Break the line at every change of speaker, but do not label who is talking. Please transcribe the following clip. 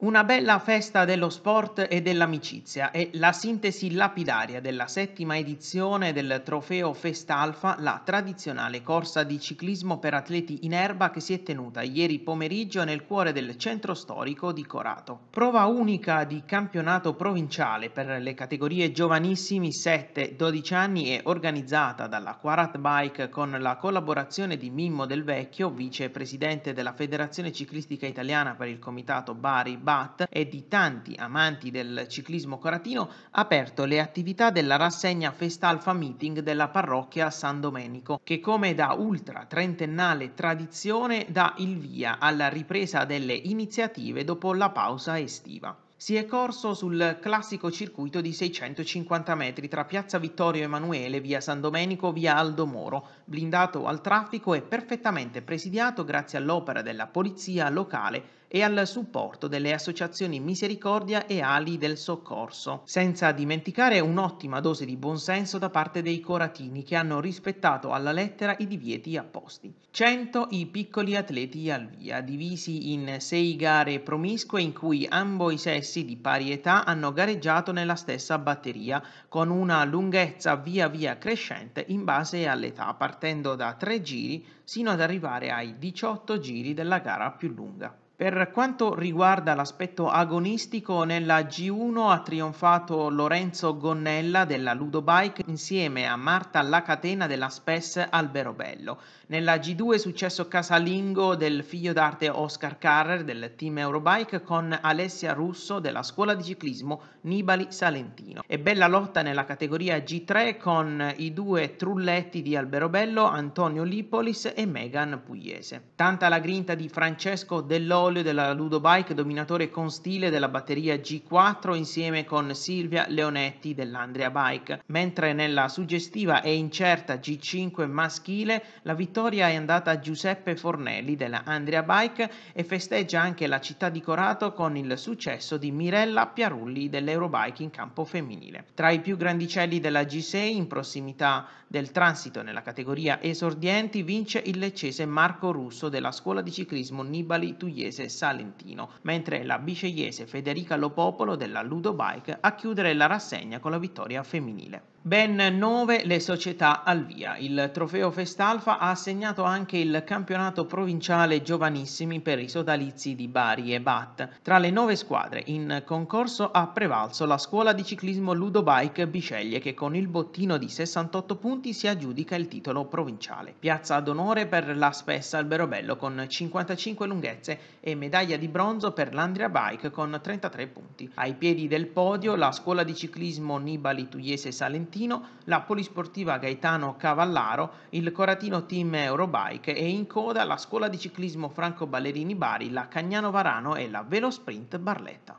Una bella festa dello sport e dell'amicizia è la sintesi lapidaria della settima edizione del trofeo Festalfa, la tradizionale corsa di ciclismo per atleti in erba che si è tenuta ieri pomeriggio nel cuore del centro storico di Corato. Prova unica di campionato provinciale per le categorie giovanissimi 7-12 anni e organizzata dalla Quarat Bike con la collaborazione di Mimmo Del Vecchio, vicepresidente della Federazione Ciclistica Italiana per il Comitato Bari Bat e di tanti amanti del ciclismo coratino ha aperto le attività della rassegna Festalfa Meeting della parrocchia San Domenico, che come da ultra trentennale tradizione dà il via alla ripresa delle iniziative dopo la pausa estiva si è corso sul classico circuito di 650 metri tra Piazza Vittorio Emanuele, Via San Domenico, Via Aldo Moro, blindato al traffico e perfettamente presidiato grazie all'opera della polizia locale e al supporto delle associazioni Misericordia e Ali del Soccorso, senza dimenticare un'ottima dose di buonsenso da parte dei coratini che hanno rispettato alla lettera i divieti apposti. 100 i piccoli atleti al via, divisi in sei gare promiscue in cui ambo i sessi sessi di pari età hanno gareggiato nella stessa batteria, con una lunghezza via via crescente in base all'età, partendo da 3 giri sino ad arrivare ai 18 giri della gara più lunga. Per quanto riguarda l'aspetto agonistico, nella G1 ha trionfato Lorenzo Gonnella della Ludobike insieme a Marta Lacatena della Spes Alberobello. Nella G2 è successo casalingo del figlio d'arte Oscar Carrer del team Eurobike con Alessia Russo della scuola di ciclismo Nibali Salentino. E bella lotta nella categoria G3 con i due trulletti di Alberobello, Antonio Lipolis e Megan Pugliese. Tanta la grinta di Francesco Dell'Oro olio della Ludobike dominatore con stile della batteria G4 insieme con Silvia Leonetti dell'Andrea Bike, mentre nella suggestiva e incerta G5 maschile la vittoria è andata a Giuseppe Fornelli della Andrea Bike e festeggia anche la città di Corato con il successo di Mirella Piarulli dell'Eurobike in campo femminile. Tra i più grandicelli della G6 in prossimità del transito nella categoria esordienti vince il leccese Marco Russo della scuola di ciclismo Nibali Tugliese Lucchese Salentino, mentre la bicegliese Federica Lopopolo della Ludo Bike a chiudere la rassegna con la vittoria femminile ben 9 le società al via. Il trofeo Festalfa ha assegnato anche il campionato provinciale giovanissimi per i sodalizi di Bari e Bat. Tra le 9 squadre in concorso ha prevalso la scuola di ciclismo Ludobike Bisceglie che con il bottino di 68 punti si aggiudica il titolo provinciale. Piazza d'onore per la Spessa Alberobello con 55 lunghezze e medaglia di bronzo per l'Andria Bike con 33 punti. Ai piedi del podio la scuola di ciclismo Nibali Tugliese Salentino Coratino, la Polisportiva Gaetano Cavallaro, il Coratino Team Eurobike e in coda la Scuola di Ciclismo Franco Ballerini Bari, la Cagnano Varano e la Velosprint Barletta.